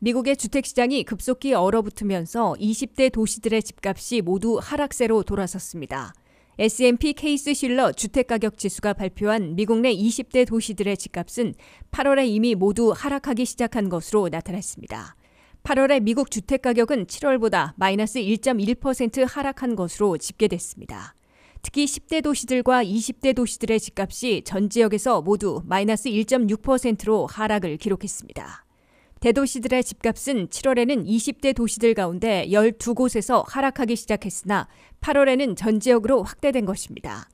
미국의 주택시장이 급속히 얼어붙으면서 20대 도시들의 집값이 모두 하락세로 돌아섰습니다. S&P 케이스 실러 주택가격 지수가 발표한 미국 내 20대 도시들의 집값은 8월에 이미 모두 하락하기 시작한 것으로 나타났습니다. 8월에 미국 주택가격은 7월보다 마이너스 1.1% 하락한 것으로 집계됐습니다. 특히 10대 도시들과 20대 도시들의 집값이 전 지역에서 모두 마이너스 1.6%로 하락을 기록했습니다. 대도시들의 집값은 7월에는 20대 도시들 가운데 12곳에서 하락하기 시작했으나 8월에는 전 지역으로 확대된 것입니다.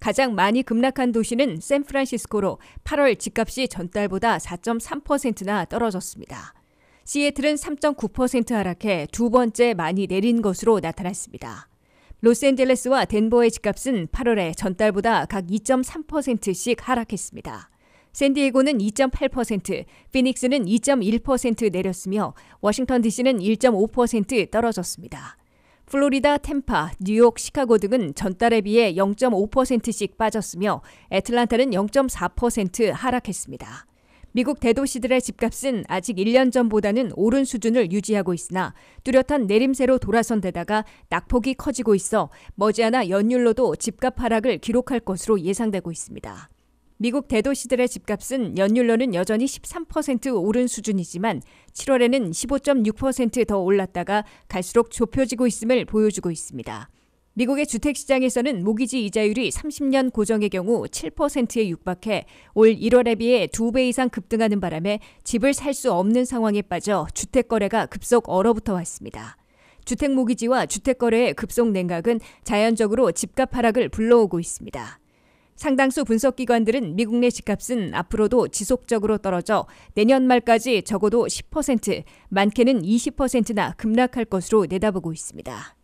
가장 많이 급락한 도시는 샌프란시스코로 8월 집값이 전달보다 4.3%나 떨어졌습니다. 시애틀은 3.9% 하락해 두 번째 많이 내린 것으로 나타났습니다. 로스앤젤레스와 덴버의 집값은 8월에 전달보다 각 2.3%씩 하락했습니다. 샌디에고는 2.8%, 피닉스는 2.1% 내렸으며 워싱턴 DC는 1.5% 떨어졌습니다. 플로리다, 템파, 뉴욕, 시카고 등은 전달에 비해 0.5%씩 빠졌으며 애틀란타는 0.4% 하락했습니다. 미국 대도시들의 집값은 아직 1년 전보다는 오른 수준을 유지하고 있으나 뚜렷한 내림세로 돌아선 데다가 낙폭이 커지고 있어 머지않아 연율로도 집값 하락을 기록할 것으로 예상되고 있습니다. 미국 대도시들의 집값은 연율로는 여전히 13% 오른 수준이지만 7월에는 15.6%더 올랐다가 갈수록 좁혀지고 있음을 보여주고 있습니다. 미국의 주택시장에서는 모기지 이자율이 30년 고정의 경우 7%에 육박해 올 1월에 비해 2배 이상 급등하는 바람에 집을 살 수 없는 상황에 빠져 주택 거래가 급속 얼어붙어 왔습니다. 주택 모기지와 주택 거래의 급속 냉각은 자연적으로 집값 하락을 불러오고 있습니다. 상당수 분석기관들은 미국 내 집값은 앞으로도 지속적으로 떨어져 내년 말까지 적어도 10%, 많게는 20%나 급락할 것으로 내다보고 있습니다.